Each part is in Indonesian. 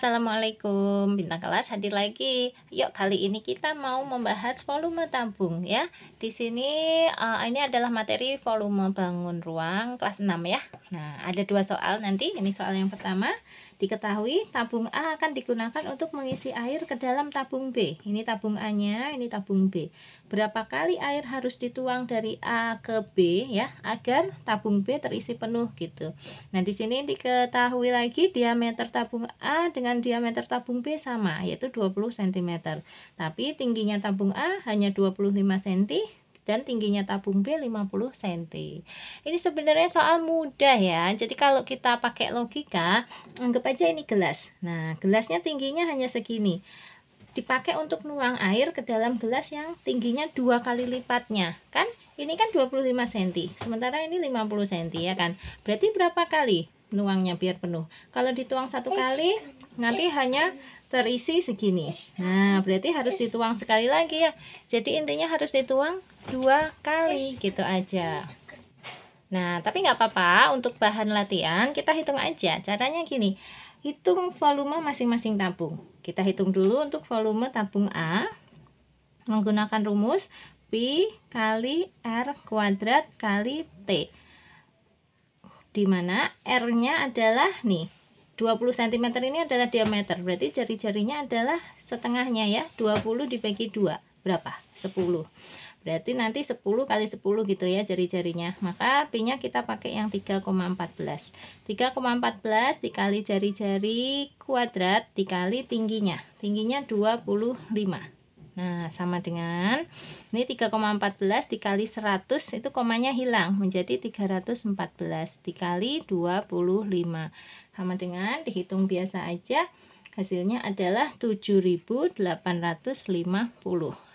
pasa? Assalamualaikum Bintang Kelas hadir lagi. Yuk kali ini kita mau membahas volume tabung ya. Di sini uh, ini adalah materi volume bangun ruang kelas 6 ya. Nah, ada dua soal nanti. Ini soal yang pertama, diketahui tabung A akan digunakan untuk mengisi air ke dalam tabung B. Ini tabung A-nya, ini tabung B. Berapa kali air harus dituang dari A ke B ya agar tabung B terisi penuh gitu. Nah, di sini diketahui lagi diameter tabung A dengan diameter diameter tabung B sama, yaitu 20 cm. Tapi tingginya tabung A hanya 25 cm dan tingginya tabung B 50 cm. Ini sebenarnya soal mudah ya. Jadi kalau kita pakai logika, anggap aja ini gelas. Nah, gelasnya tingginya hanya segini. Dipakai untuk nuang air ke dalam gelas yang tingginya dua kali lipatnya, kan? Ini kan 25 cm, sementara ini 50 cm ya kan. Berarti berapa kali? nuangnya biar penuh. Kalau dituang satu kali nanti hanya terisi segini. Nah, berarti harus dituang sekali lagi ya. Jadi intinya harus dituang dua kali gitu aja. Nah, tapi nggak apa-apa untuk bahan latihan kita hitung aja. Caranya gini, hitung volume masing-masing tabung. Kita hitung dulu untuk volume tabung A menggunakan rumus P kali R kuadrat kali T di mana R-nya adalah nih 20 cm ini adalah diameter berarti jari-jarinya adalah setengahnya ya 20 dibagi 2 berapa 10 berarti nanti 10 kali 10 gitu ya jari-jarinya maka P-nya kita pakai yang 3,14 3,14 dikali jari-jari kuadrat dikali tingginya tingginya 25 Nah, sama dengan ini 3,14 dikali 100 itu komanya hilang menjadi 314 dikali 25. Sama dengan dihitung biasa aja hasilnya adalah 7850.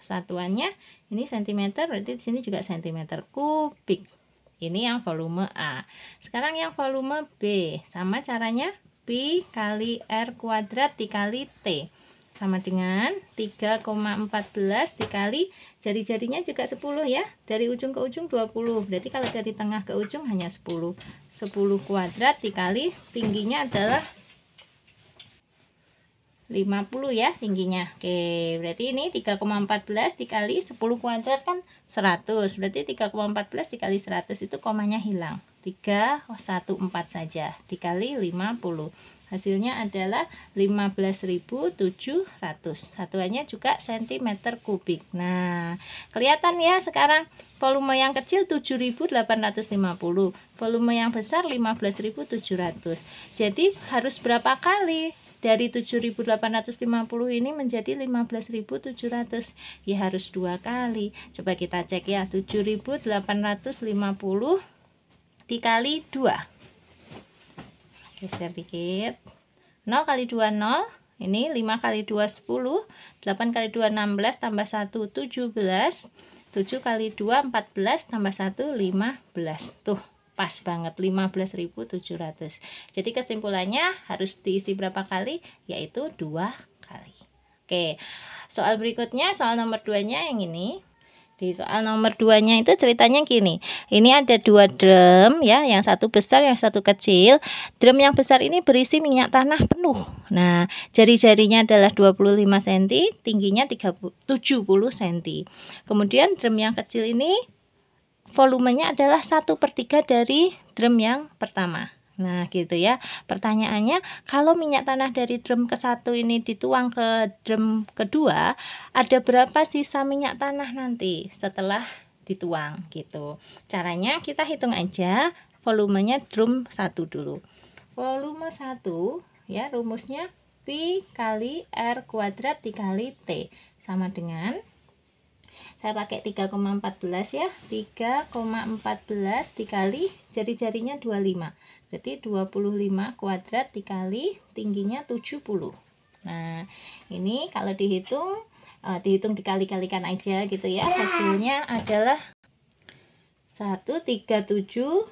Satuannya ini sentimeter berarti di sini juga sentimeter kubik. Ini yang volume A. Sekarang yang volume B. Sama caranya pi kali R kuadrat dikali T sama dengan 3,14 dikali jari-jarinya juga 10 ya dari ujung ke ujung 20 berarti kalau dari tengah ke ujung hanya 10 10 kuadrat dikali tingginya adalah 50 ya tingginya oke berarti ini 3,14 dikali 10 kuadrat kan 100 berarti 3,14 dikali 100 itu komanya hilang 314 saja dikali 50 Hasilnya adalah 15.700. Satuannya juga cm kubik. Nah, kelihatan ya sekarang volume yang kecil 7.850, volume yang besar 15.700. Jadi harus berapa kali dari 7.850 ini menjadi 15.700 ya harus dua kali coba kita cek ya 7.850 dikali 2 geser dikit 0 kali 2 0 ini 5 kali 2 10 8 kali 2 16 tambah 1 17 7 kali 2 14 tambah 1 15 tuh pas banget 15.700 jadi kesimpulannya harus diisi berapa kali yaitu dua kali Oke soal berikutnya soal nomor 2 nya yang ini di soal nomor nya itu ceritanya gini ini ada dua drum ya yang satu besar yang satu kecil drum yang besar ini berisi minyak tanah penuh nah jari-jarinya adalah 25 cm tingginya 30, 70 cm kemudian drum yang kecil ini volumenya adalah 1 per 3 dari drum yang pertama Nah, gitu ya. Pertanyaannya, kalau minyak tanah dari drum ke satu ini dituang ke drum kedua, ada berapa sisa minyak tanah nanti setelah dituang gitu. Caranya kita hitung aja volumenya drum satu dulu. Volume satu ya rumusnya P kali R kuadrat dikali T sama dengan saya pakai 3,14 ya 3,14 dikali jari-jarinya 25 jadi 25 kuadrat dikali tingginya 70 nah ini kalau dihitung uh, dihitung dikali-kalikan aja gitu ya hasilnya adalah 137 500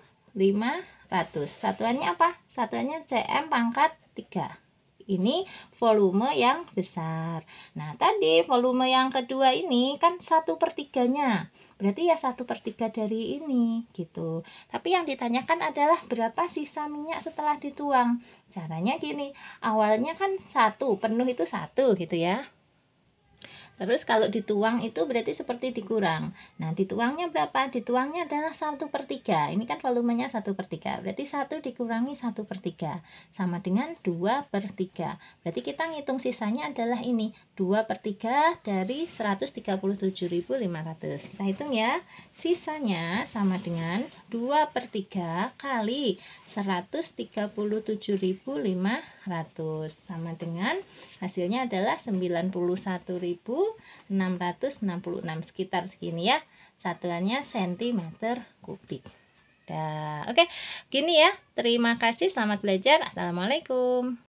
satuannya apa? satuannya CM pangkat 3 ini volume yang besar. Nah, tadi volume yang kedua ini kan satu per tiganya. Berarti ya satu per tiga dari ini gitu. Tapi yang ditanyakan adalah berapa sisa minyak setelah dituang. Caranya gini, awalnya kan satu penuh itu satu gitu ya. Terus kalau dituang itu berarti seperti dikurang. Nah, dituangnya berapa? Dituangnya adalah 1 per 3. Ini kan volumenya 1 per 3. Berarti 1 dikurangi 1 per 3. Sama dengan 2 per 3. Berarti kita ngitung sisanya adalah ini. 2 per 3 dari 137.500. Kita hitung ya. Sisanya sama dengan 2 per 3 kali 137.500. Sama dengan hasilnya adalah 91.000 666 sekitar segini ya satuannya sentimeter kubik oke, okay. gini ya. Terima kasih, selamat belajar. Assalamualaikum.